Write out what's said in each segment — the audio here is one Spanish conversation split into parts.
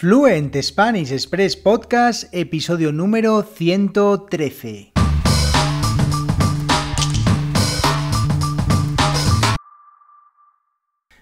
Fluent Spanish Express Podcast, episodio número 113.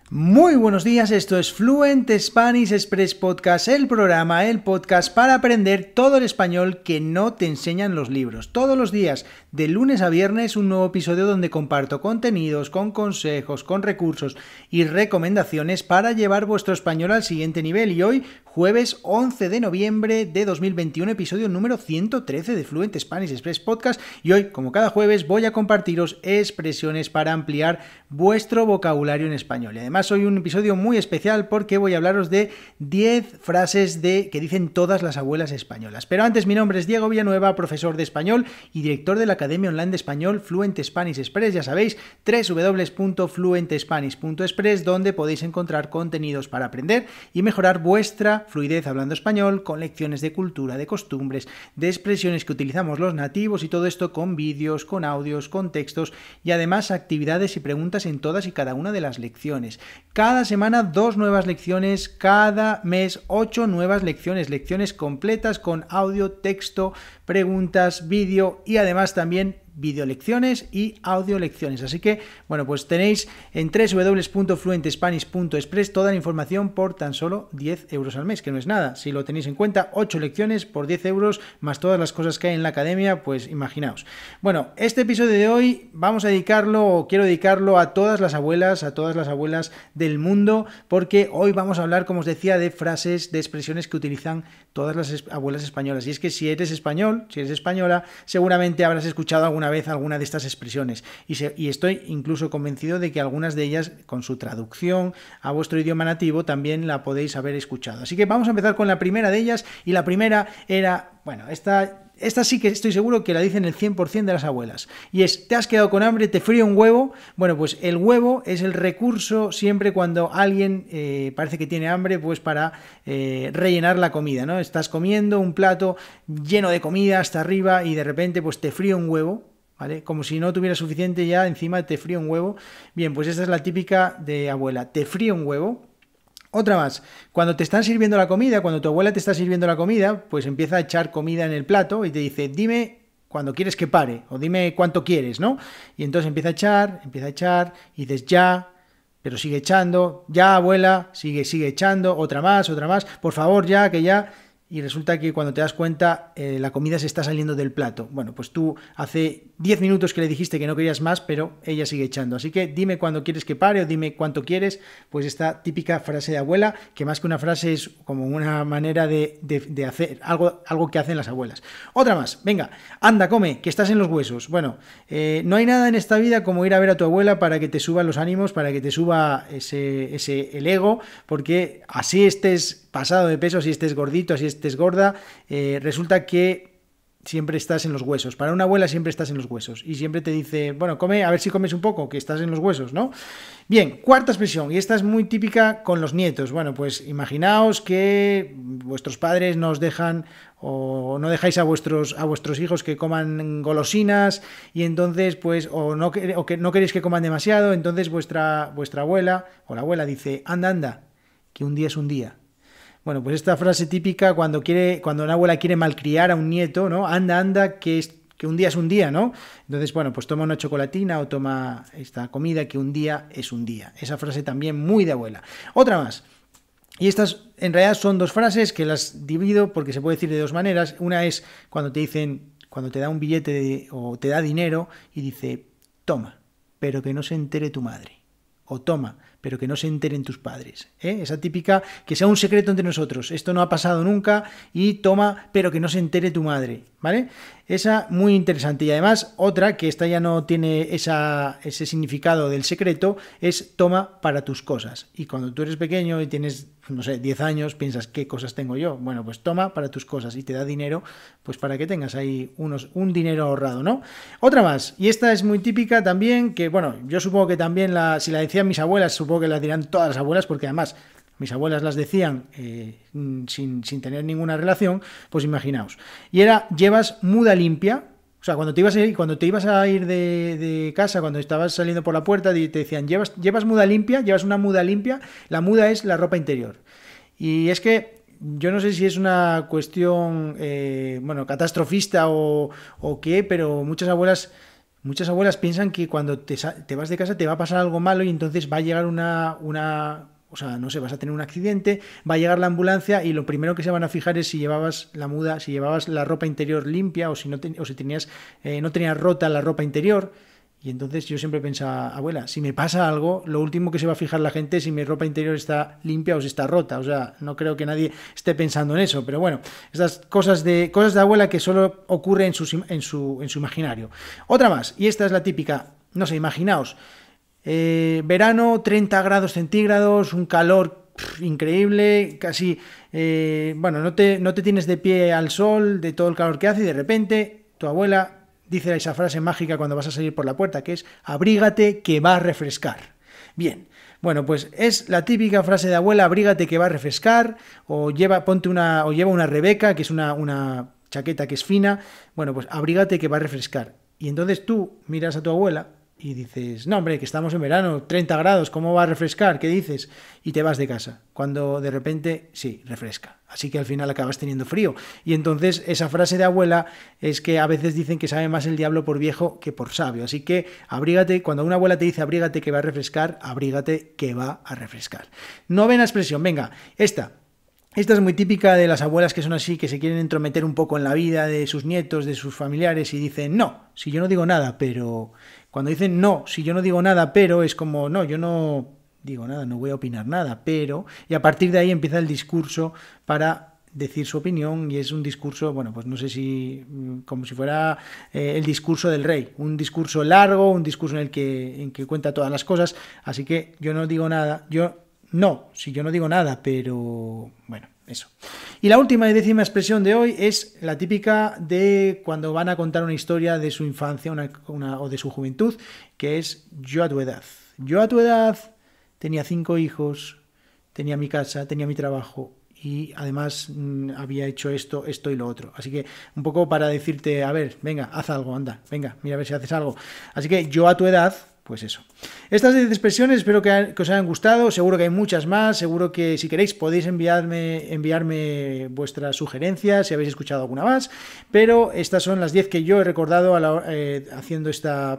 Muy buenos días, esto es Fluent Spanish Express Podcast, el programa, el podcast para aprender todo el español que no te enseñan los libros. Todos los días, de lunes a viernes, un nuevo episodio donde comparto contenidos, con consejos, con recursos y recomendaciones para llevar vuestro español al siguiente nivel. Y hoy jueves 11 de noviembre de 2021, episodio número 113 de Fluent Spanish Express Podcast. Y hoy, como cada jueves, voy a compartiros expresiones para ampliar vuestro vocabulario en español. Y además, hoy un episodio muy especial porque voy a hablaros de 10 frases de que dicen todas las abuelas españolas. Pero antes, mi nombre es Diego Villanueva, profesor de español y director de la Academia Online de Español Fluent Spanish Express. Ya sabéis, www.fluentespanish.express, donde podéis encontrar contenidos para aprender y mejorar vuestra fluidez hablando español, con lecciones de cultura, de costumbres, de expresiones que utilizamos los nativos y todo esto con vídeos, con audios, con textos y además actividades y preguntas en todas y cada una de las lecciones. Cada semana dos nuevas lecciones, cada mes ocho nuevas lecciones, lecciones completas con audio, texto, preguntas, vídeo y además también videolecciones y audio lecciones. Así que, bueno, pues tenéis en www.fluentespanish.express toda la información por tan solo 10 euros al mes, que no es nada. Si lo tenéis en cuenta, 8 lecciones por 10 euros, más todas las cosas que hay en la academia, pues imaginaos. Bueno, este episodio de hoy vamos a dedicarlo, o quiero dedicarlo a todas las abuelas, a todas las abuelas del mundo, porque hoy vamos a hablar, como os decía, de frases, de expresiones que utilizan todas las abuelas españolas. Y es que si eres español, si eres española, seguramente habrás escuchado alguna vez alguna de estas expresiones y, estoy incluso convencido de que algunas de ellas con su traducción a vuestro idioma nativo también la podéis haber escuchado. Así que vamos a empezar con la primera de ellas y la primera era, bueno, esta esta sí que estoy seguro que la dicen el 100% de las abuelas. Y es, ¿te has quedado con hambre? ¿Te frío un huevo? Bueno, pues el huevo es el recurso siempre cuando alguien eh, parece que tiene hambre, pues para eh, rellenar la comida, ¿no? Estás comiendo un plato lleno de comida hasta arriba y de repente pues te frío un huevo ¿vale? Como si no tuviera suficiente ya, encima te frío un huevo. Bien, pues esta es la típica de abuela, te frío un huevo. Otra más, cuando te están sirviendo la comida, cuando tu abuela te está sirviendo la comida, pues empieza a echar comida en el plato y te dice, dime cuando quieres que pare, o dime cuánto quieres, ¿no? Y entonces empieza a echar, empieza a echar, y dices ya, pero sigue echando, ya abuela, sigue, sigue echando, otra más, otra más, por favor ya, que ya, y resulta que cuando te das cuenta eh, la comida se está saliendo del plato. Bueno, pues tú hace 10 minutos que le dijiste que no querías más, pero ella sigue echando. Así que dime cuándo quieres que pare o dime cuánto quieres, pues esta típica frase de abuela, que más que una frase es como una manera de, hacer algo, algo que hacen las abuelas. Otra más, venga, anda, come, que estás en los huesos. Bueno, eh, no hay nada en esta vida como ir a ver a tu abuela para que te suban los ánimos, para que te suba ese, ese el ego, porque así estés pasado de peso, si estés gordito, si estés gorda, eh, resulta que siempre estás en los huesos. Para una abuela siempre estás en los huesos. Y siempre te dice, bueno, come, a ver si comes un poco, que estás en los huesos, ¿no? Bien, cuarta expresión, y esta es muy típica con los nietos. Bueno, pues imaginaos que vuestros padres nos dejan o no dejáis a vuestros, a vuestros hijos que coman golosinas y entonces pues o no, que no queréis que coman demasiado, entonces vuestra, vuestra abuela o la abuela dice, anda, anda, que un día es un día bueno, pues esta frase típica cuando quiere, cuando una abuela quiere malcriar a un nieto, ¿no? Anda, anda, que es que un día es un día, ¿no? Entonces, bueno, pues toma una chocolatina o toma esta comida que un día es un día. Esa frase también muy de abuela. Otra más. Y estas en realidad son dos frases que las divido porque se puede decir de dos maneras. Una es cuando te dicen, cuando te da un billete o te da dinero y dice, toma, pero que no se entere tu madre o toma, pero que no se enteren tus padres. ¿eh? Esa típica que sea un secreto entre nosotros, esto no ha pasado nunca, y toma, pero que no se entere tu madre. ¿vale? Esa muy interesante. Y además, otra que esta ya no tiene esa, ese significado del secreto, es toma para tus cosas. Y cuando tú eres pequeño y tienes, no sé, 10 años, piensas, ¿qué cosas tengo yo? Bueno, pues toma para tus cosas y te da dinero, pues para que tengas ahí unos, un dinero ahorrado, ¿no? Otra más, y esta es muy típica también, que bueno, yo supongo que también la, si la decían mis abuelas, supongo que la dirán todas las abuelas, porque además mis abuelas las decían eh, sin, sin, tener ninguna relación, pues imaginaos. Y era, llevas muda limpia. O sea, cuando te ibas a ir, cuando te ibas a ir de, casa, cuando estabas saliendo por la puerta, te decían, llevas, llevas muda limpia, llevas una muda limpia. La muda es la ropa interior. Y es que yo no sé si es una cuestión, eh, bueno, catastrofista o, qué, pero muchas abuelas... Muchas abuelas piensan que cuando te, te vas de casa te va a pasar algo malo y entonces va a llegar una, una o sea, no sé, vas a tener un accidente, va a llegar la ambulancia y lo primero que se van a fijar es si llevabas la muda, si llevabas la ropa interior limpia o si no, si tenías, eh, no tenías rota la ropa interior. Y entonces yo siempre pensaba, abuela, si me pasa algo, lo último que se va a fijar la gente es si mi ropa interior está limpia o si está rota. O sea, no creo que nadie esté pensando en eso. Pero bueno, estas cosas de, cosas de abuela que solo ocurren en su, en, su, en su imaginario. Otra más, y esta es la típica, no sé, imaginaos eh, verano, 30 grados centígrados, un calor increíble, casi, eh, bueno, no te, no te tienes de pie al sol, de todo el calor que hace, y de repente tu abuela dice esa frase mágica cuando vas a salir por la puerta, que es, abrígate que va a refrescar. Bien, bueno, pues es la típica frase de abuela, abrígate que va a refrescar, o lleva, ponte una, o lleva una rebeca, que es una, una chaqueta que es fina, bueno, pues abrígate que va a refrescar. Y entonces tú miras a tu abuela y dices, no hombre, que estamos en verano, 30 grados, ¿cómo va a refrescar? ¿Qué dices? Y te vas de casa, cuando de repente, sí, refresca. Así que al final acabas teniendo frío. Y entonces esa frase de abuela es que a veces dicen que sabe más el diablo por viejo que por sabio. Así que abrígate, cuando una abuela te dice abrígate que va a refrescar, abrígate que va a refrescar. Novena expresión, venga, esta, esta es muy típica de las abuelas que son así, que se quieren entrometer un poco en la vida de sus nietos, de sus familiares y dicen, no, si yo no digo nada, pero... Cuando dicen, no, si yo no digo nada, pero es como, no, yo no digo nada, no voy a opinar nada, pero... Y a partir de ahí empieza el discurso para decir su opinión y es un discurso, bueno, pues no sé si mm, como si fuera eh, el discurso del rey, un discurso largo, un discurso en el que, en que cuenta todas las cosas, así que yo no digo nada, yo no, si yo no digo nada, pero bueno, eso. Y la última y décima expresión de hoy es la típica de cuando van a contar una historia de su infancia o de su juventud, que es yo a tu edad. Yo a tu edad tenía cinco hijos, tenía mi casa, tenía mi trabajo y además mm, había hecho esto, esto y lo otro. Así que un poco para decirte, a ver, venga, haz algo, anda, venga, mira a ver si haces algo. Así que yo a tu edad pues eso. Estas 10 expresiones espero que, os hayan gustado, seguro que hay muchas más, seguro que si queréis podéis enviarme, enviarme vuestras sugerencias, si habéis escuchado alguna más, pero estas son las 10 que yo he recordado eh, haciendo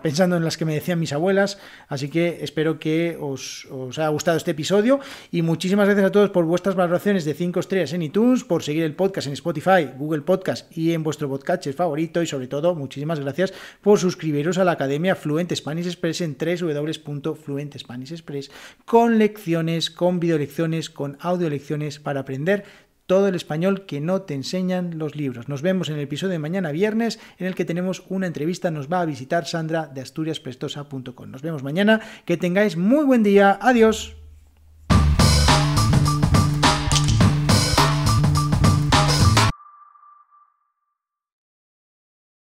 pensando en las que me decían mis abuelas, así que espero que os, os haya gustado este episodio y muchísimas gracias a todos por vuestras valoraciones de 5 estrellas en iTunes, por seguir el podcast en Spotify, Google Podcast y en vuestro podcast favorito y sobre todo muchísimas gracias por suscribiros a la Academia Fluente Spanish Express con lecciones, con videolecciones, con audiolecciones para aprender todo el español que no te enseñan los libros. Nos vemos en el episodio de mañana viernes en el que tenemos una entrevista. Nos va a visitar Sandra de asturiasprestosa.com. Nos vemos mañana. Que tengáis muy buen día. Adiós.